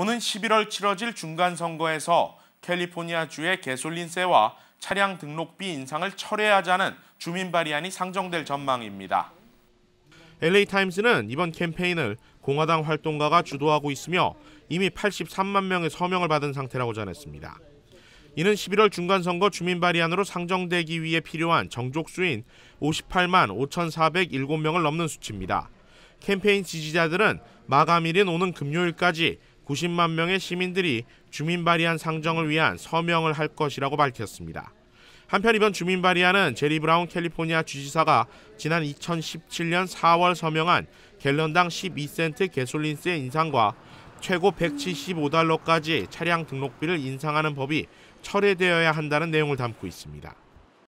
오는 11월 치러질 중간 선거에서 캘리포니아주의 개솔린세와 차량 등록비 인상을 철회하자는 주민 발의안이 상정될 전망입니다. LA타임스는 이번 캠페인을 공화당 활동가가 주도하고 있으며 이미 83만 명의 서명을 받은 상태라고 전했습니다. 이는 11월 중간선거 주민 발의안으로 상정되기 위해 필요한 정족수인 58만 5,407명을 넘는 수치입니다. 캠페인 지지자들은 마감일인 오는 금요일까지 90만 명의 시민들이 주민 발의안 상정을 위한 서명을 할 것이라고 밝혔습니다. 한편 이번 주민 발의안은 제리 브라운 캘리포니아 주지사가 지난 2017년 4월 서명한 갤런당 12센트 개솔린세 인상과 최고 175달러까지 차량 등록비를 인상하는 법이 철회되어야 한다는 내용을 담고 있습니다.